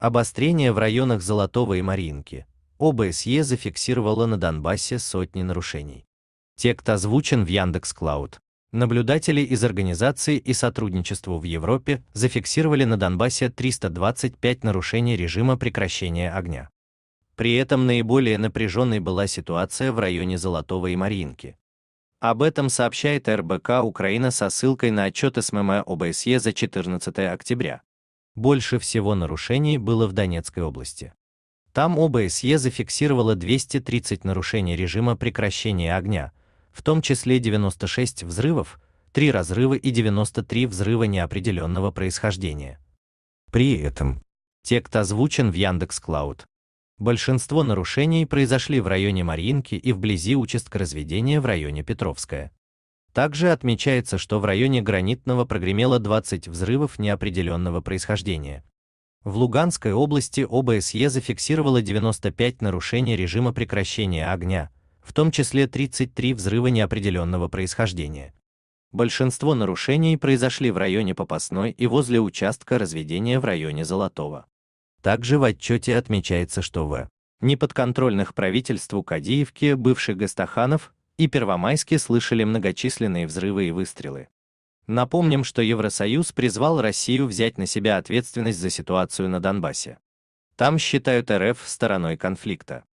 Обострение в районах Золотого и Маринки. ОБСЕ зафиксировала на Донбассе сотни нарушений. Текст озвучен в Яндекс.Клауд. Наблюдатели из организации и сотрудничеству в Европе зафиксировали на Донбассе 325 нарушений режима прекращения огня. При этом наиболее напряженной была ситуация в районе Золотого и Маринки. Об этом сообщает РБК Украина со ссылкой на отчет СММ ОБСЕ за 14 октября. Больше всего нарушений было в Донецкой области. Там ОБСЕ зафиксировало 230 нарушений режима прекращения огня, в том числе 96 взрывов, 3 разрыва и 93 взрыва неопределенного происхождения. При этом текст озвучен в Яндекс.Клауд. Большинство нарушений произошли в районе Мариинки и вблизи участка разведения в районе Петровская. Также отмечается, что в районе Гранитного прогремело 20 взрывов неопределенного происхождения. В Луганской области ОБСЕ зафиксировало 95 нарушений режима прекращения огня, в том числе 33 взрыва неопределенного происхождения. Большинство нарушений произошли в районе Попасной и возле участка разведения в районе Золотого. Также в отчете отмечается, что в неподконтрольных правительству Кадиевке бывший Гастаханов и Первомайске слышали многочисленные взрывы и выстрелы. Напомним, что Евросоюз призвал Россию взять на себя ответственность за ситуацию на Донбассе. Там считают РФ стороной конфликта.